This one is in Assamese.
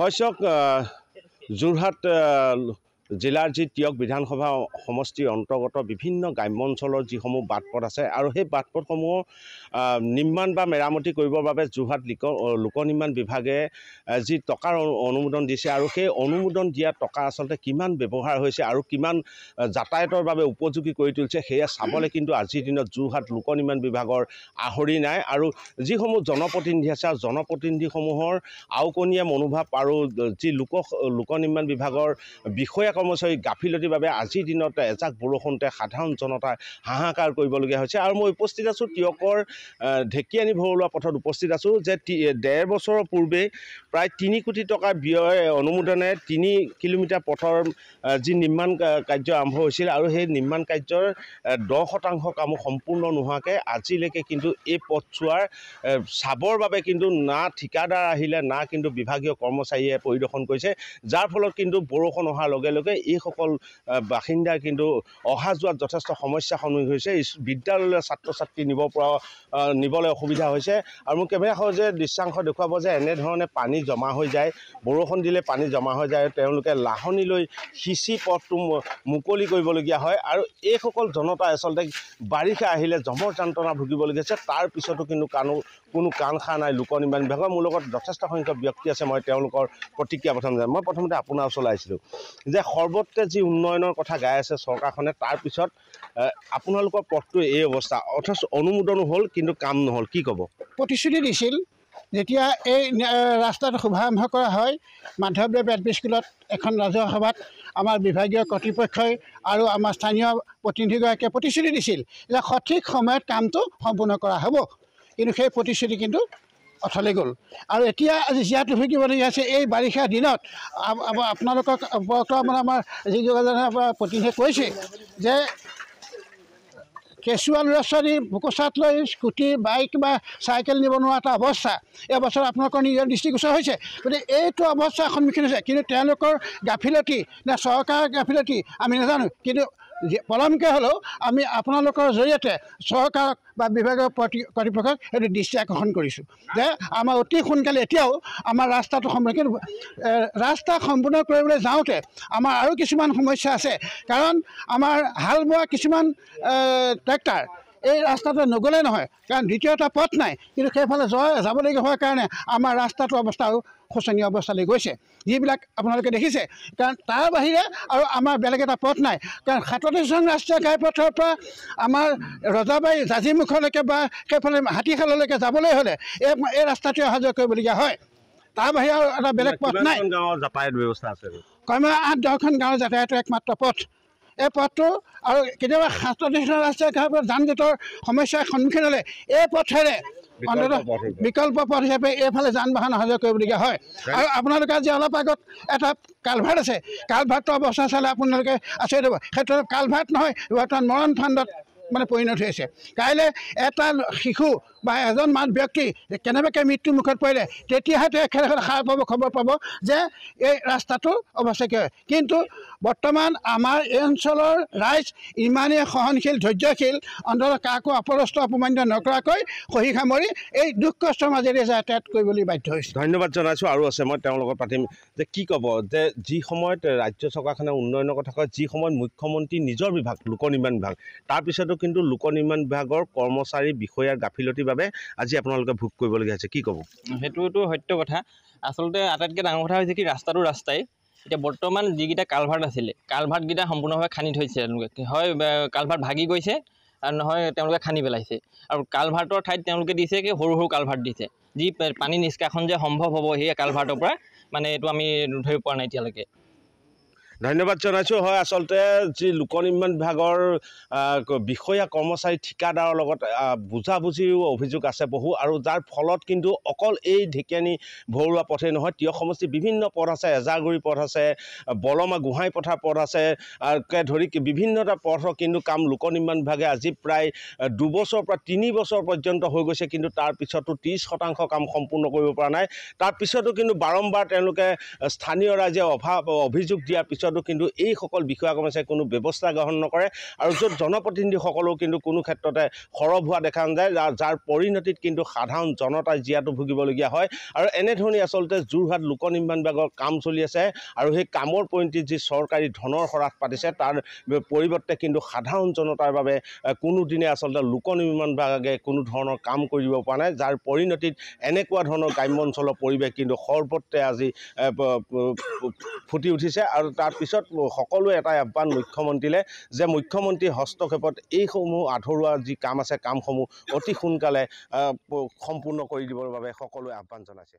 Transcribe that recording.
হয় চক যোৰহাট জিলাৰ যি তিয়ক বিধানসভা সমষ্টিৰ অন্তৰ্গত বিভিন্ন গ্ৰাম্য অঞ্চলৰ যিসমূহ বাট পথ আছে আৰু সেই বাট পথসমূহ নিৰ্মাণ বা মেৰামতি কৰিবৰ বাবে যোৰহাট লিক লোক নিৰ্মাণ বিভাগে যি টকাৰ অনুমোদন দিছে আৰু সেই অনুমোদন দিয়া টকা আচলতে কিমান ব্যৱহাৰ হৈছে আৰু কিমান যাতায়াতৰ বাবে উপযোগী কৰি তুলিছে সেয়া চাবলৈ কিন্তু আজিৰ দিনত যোৰহাট লোক নিৰ্মাণ বিভাগৰ আহৰি নাই আৰু যিসমূহ জনপ্ৰতিনিধি আছে আৰু জনপ্ৰতিনিধিসমূহৰ আওকণীয়া মনোভাৱ আৰু যি লোক লোক নিৰ্মাণ বিভাগৰ বিষয়াক কৰ্মচাৰী গাফিলতিৰ বাবে আজিৰ দিনত এজাক বৰষুণতে সাধাৰণ জনতাই হাহাকাৰ কৰিবলগীয়া হৈছে আৰু মই উপস্থিত আছোঁ তিয়কৰ ঢেকিয়ানি ভৰলোৱা পথত উপস্থিত আছোঁ যে ডেৰ বছৰৰ পূৰ্বেই প্ৰায় তিনি কোটি টকা ব্যয় অনুমোদনে তিনি কিলোমিটাৰ পথৰ যি নিৰ্মাণ কাৰ্য আৰম্ভ হৈছিল আৰু সেই নিৰ্মাণ কাৰ্যৰ দহ শতাংশ কামো সম্পূৰ্ণ নোহোৱাকৈ আজিলৈকে কিন্তু এই পথছোৱাৰ চাবৰ বাবে কিন্তু না ঠিকাদাৰ আহিলে না কিন্তু বিভাগীয় কৰ্মচাৰীয়ে পৰিদৰ্শন কৰিছে যাৰ ফলত কিন্তু বৰষুণ অহাৰ লগে লগে বাবে এইসকল বাসিন্দাই কিন্তু অহা যোৱাত যথেষ্ট সমস্যাৰ সন্মুখীন হৈছে বিদ্যালয়লৈ ছাত্ৰ ছাত্ৰী নিব পৰা নিবলৈ অসুবিধা হৈছে আৰু মোৰ কেমেৰাখন যে দৃশ্যাংশ দেখুৱাব যে এনেধৰণে পানী জমা হৈ যায় বৰষুণ দিলে পানী জমা হৈ যায় তেওঁলোকে লৈ সিঁচি পথটো মুকলি কৰিবলগীয়া হয় আৰু এইসকল জনতাই আচলতে বাৰিষা আহিলে জমৰ যন্ত্ৰণা ভুগিবলগীয়া হৈছে তাৰ পিছতো কিন্তু কাণো কোনো কাণ খা নাই লোক নিৰ্মাণ বিভাগৰ মোৰ লগত যথেষ্ট সংখ্যক ব্যক্তি আছে মই তেওঁলোকৰ প্ৰতিক্ৰিয়া প্ৰথম প্ৰথমতে মই প্ৰথমতে আপোনাৰ ওচৰলৈ আহিছিলোঁ যে স সৰ্বত্ৰে যি উন্নয়নৰ কথা গাই আছে চৰকাৰখনে তাৰপিছত আপোনালোকৰ পথটো এই অৱস্থা অথচ অনুমোদনো হ'ল কিন্তু কাম নহ'ল কি ক'ব প্ৰতিশ্ৰুতি দিছিল যেতিয়া এই ৰাস্তাটো শুভাৰম্ভ কৰা হয় মাধৱদেৱ এল পি স্কুলত এখন ৰাজহুৱা সভাত আমাৰ বিভাগীয় কৰ্তৃপক্ষই আৰু আমাৰ স্থানীয় প্ৰতিনিধিগৰাকীয়ে প্ৰতিশ্ৰুতি দিছিল যে সঠিক সময়ত কামটো সম্পূৰ্ণ কৰা হ'ব কিন্তু সেই প্ৰতিশ্ৰুতি কিন্তু অথলে গ'ল আৰু এতিয়া আজি জীয়া টুফিকিবলগীয়া আছে এই বাৰিষা দিনত আপোনালোকক বৰ্তমান আমাৰ যি যিগৰাকী প্ৰতিনিধিয়ে কৈছে যে কেঁচুৱা ল'ৰা ছোৱালী মুকচাত লৈ স্কুটি বাইক বা চাইকেল নিব নোৱাৰা এটা অৱস্থা এই অৱস্থাত আপোনালোকৰ নিজৰ দৃষ্টিগোচৰ হৈছে গতিকে এইটো অৱস্থাৰ সন্মুখীন হৈছে কিন্তু তেওঁলোকৰ গাফিলতি নে চৰকাৰৰ গাফিলতি আমি নাজানো কিন্তু পলমকে হ'লেও আমি আপোনালোকৰ জৰিয়তে চৰকাৰক বা বিভাগীয় কৰ্তৃপক্ষক সেইটো দৃষ্টি আকৰ্ষণ কৰিছোঁ যে আমাৰ অতি সোনকালে এতিয়াও আমাৰ ৰাস্তাটো সম্পূৰ্ণ ৰাস্তা সম্পূৰ্ণ কৰিবলৈ যাওঁতে আমাৰ আৰু কিছুমান সমস্যা আছে কাৰণ আমাৰ হাল বোৱা কিছুমান ট্ৰেক্টৰ এই ৰাস্তাটো নগ'লে নহয় কাৰণ দ্বিতীয় এটা পথ নাই কিন্তু সেইফালে যোৱা যাবলগীয়া হোৱাৰ কাৰণে আমাৰ ৰাস্তাটো অৱস্থা আৰু শোচনীয় অৱস্থালৈ গৈছে যিবিলাক আপোনালোকে দেখিছে কাৰণ তাৰ বাহিৰে আৰু আমাৰ বেলেগ এটা পথ নাই কাৰণ সাতত্ৰিছজন ৰাষ্ট্ৰীয় ঘাইপথৰ পৰা আমাৰ ৰজাবাৰী জাজিমুখলৈকে বা সেইফালে হাতীশাললৈকে যাবলৈ হ'লে এই এই ৰাস্তাটোৱে অহা যোৱা কৰিবলগীয়া হয় তাৰ বাহিৰে আৰু এটা বেলেগ পথ নাই কমেও আঠ দহখন গাঁৱৰ যাতায়াতৰ একমাত্ৰ পথ এই পথটো আৰু কেতিয়াবা শাস্ত্ৰ শাস্তনিশীলা ৰাস্তা যান জঁটৰ সমস্যাৰ সন্মুখীন হ'লে এই পথেৰে অন্তত বিকল্প পথ হিচাপে এইফালে যান বাহন অহা যোৱা কৰিবলগীয়া হয় আৰু আপোনালোকে আজি অলপ আগত এটা কালভাৰ্ট আছে কালভাৰ্টটো অৱস্থা চালে আপোনালোকে আচৰিত হ'ব সেইটো কালভাৰ্ট নহয় বৰ্তমান মৰণ ফাণ্ডত মানে পৰিণত হৈছে কাইলৈ এটা শিশু বা এজন মান ব্যক্তি কেনেবাকৈ মুখত পৰিলে তেতিয়াহে তেখেতসকলে সাৰ পাব খবৰ পাব যে এই ৰাস্তাটো অৱশ্যে কি হয় কিন্তু বৰ্তমান আমাৰ এই অঞ্চলৰ ৰাইজ ইমানেই সহনশীল ধৈৰ্যশীল অন্ধৰ কাকো অপৰষ্ট অপমান্য নকৰাকৈ সহি সামৰি এই দুখ কষ্টৰ মাজেৰে যাতায়াত কৰিবলৈ বাধ্য হৈছে ধন্যবাদ জনাইছোঁ আৰু আছে মই তেওঁৰ পাতিম যে কি ক'ব যে যি সময়ত ৰাজ্য চৰকাৰখনে উন্নয়নৰ কথা কয় যি সময়ত মুখ্যমন্ত্ৰী নিজৰ বিভাগ লোক নিৰ্মাণ বিভাগ তাৰপিছতো কিন্তু লোক নিৰ্মাণ বিভাগৰ কৰ্মচাৰী বিষয়াৰ গাফিলতিৰ বাবে আজি আপোনালোকে ভোগ কৰিবলগীয়া হৈছে কি ক'ব সেইটোতো সত্য কথা আচলতে আটাইতকৈ ডাঙৰ কথা হৈছে কি ৰাস্তাটো ৰাস্তাই এতিয়া বৰ্তমান যিকেইটা কালভাৰ্ট আছিলে কালভাৰ্টকেইটা সম্পূৰ্ণভাৱে খান্দি থৈছে তেওঁলোকে হয় কালভাৰ্ট ভাগি গৈছে আৰু নহয় তেওঁলোকে খান্দি পেলাইছে আৰু কালভাৰ্টৰ ঠাইত তেওঁলোকে দিছে কি সৰু সৰু কালভাৰ্ট দিছে যি পানী নিষ্কাশন যে সম্ভৱ হ'ব সেই কালভাৰ্টৰ পৰা মানে এইটো আমি ধৰিব পৰা নাই এতিয়ালৈকে ধন্যবাদ জনাইছোঁ হয় আচলতে যি লোকনিৰ্মাণ বিভাগৰ বিষয়া কৰ্মচাৰী ঠিকাদাৰৰ লগত বুজাবুজিও অভিযোগ আছে বহু আৰু যাৰ ফলত কিন্তু অকল এই ঢেকিয়ানী ভৰুৱা পথে নহয় তিয় সমষ্টি বিভিন্ন পথ আছে এজাগুৰি পথ আছে বলমা গোহাঁই পথাৰ পথ আছে কে ধৰি বিভিন্নটা পথৰ কিন্তু কাম লোক লোকনিৰ্মাণ বিভাগে আজি প্ৰায় দুবছৰৰ পৰা তিনি বছৰ পৰ্যন্ত হৈ গৈছে কিন্তু তাৰ পিছতো ত্ৰিছ শতাংশ কাম সম্পূৰ্ণ কৰিব পৰা নাই তাৰপিছতো কিন্তু বাৰম্বাৰ তেওঁলোকে স্থানীয় ৰাইজে অভাৱ অভিযোগ দিয়াৰ পিছত ক্ষেত্ৰতো কিন্তু এইসকল বিষয়া কৰ্মচাৰী কোনো ব্যৱস্থা গ্ৰহণ নকৰে আৰু য'ত জনপ্ৰতিনিধিসকলেও কিন্তু কোনো ক্ষেত্ৰতে সৰব হোৱা দেখা নাযায় যাৰ যাৰ পৰিণতিত কিন্তু সাধাৰণ জনতাই জীয়াটো ভুগিবলগীয়া হয় আৰু এনেধৰণে আচলতে যোৰহাট লোক নিৰ্মাণ বিভাগৰ কাম চলি আছে আৰু সেই কামৰ পৰিণতিত যি চৰকাৰী ধনৰ শৰাত পাতিছে তাৰ পৰিৱৰ্তে কিন্তু সাধাৰণ জনতাৰ বাবে কোনোদিনে আচলতে লোক নিৰ্মাণ বিভাগে কোনো ধৰণৰ কাম কৰিব পৰা নাই যাৰ পৰিণতিত এনেকুৱা ধৰণৰ গ্ৰাম্য অঞ্চলৰ পৰিৱেশ কিন্তু সৰ্বত্ৰে আজি ফুটি উঠিছে আৰু তাত পিছত সকলোৱে এটাই আহ্বান মুখ্যমন্ত্ৰীলৈ যে মুখ্যমন্ত্ৰী হস্তক্ষেপত এইসমূহ আধৰুৱা যি কাম আছে কামসমূহ অতি সোনকালে সম্পূৰ্ণ কৰি দিবৰ বাবে সকলোৱে আহ্বান জনাইছে